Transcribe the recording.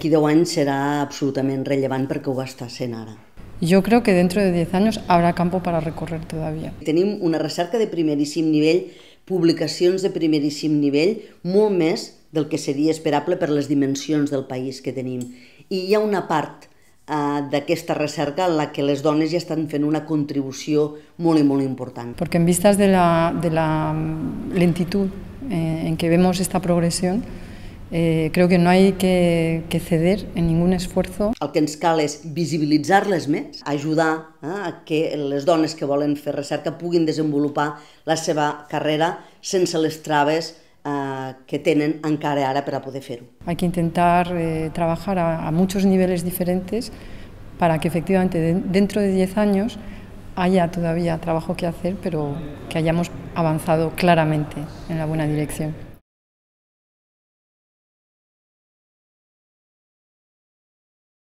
d'aquí 10 anys serà absolutament rellevant perquè ho va estar sent ara. Jo crec que dentro de 10 años haurà campo per recorrer todavía. Tenim una recerca de primeríssim nivell, publicacions de primeríssim nivell, molt més del que seria esperable per les dimensions del país que tenim. I hi ha una part eh, d'aquesta recerca en la que les dones ja estan fent una contribució molt i molt important. Perquè en vistas de la, de la mm, lentitud eh, en que vemos esta progressió, Eh, creo que no hay que, que, ceder en ningún esfuerzo. El que ens cal és visibilitzar-les més, ajudar eh, a que les dones que volen fer recerca puguin desenvolupar la seva carrera sense les traves eh, que tienen encara ara para poder hacerlo. Hay que intentar eh, trabajar a, a, muchos niveles diferentes para que efectivamente de, dentro de 10 años haya todavía trabajo que hacer, pero que hayamos avanzado claramente en la buena dirección.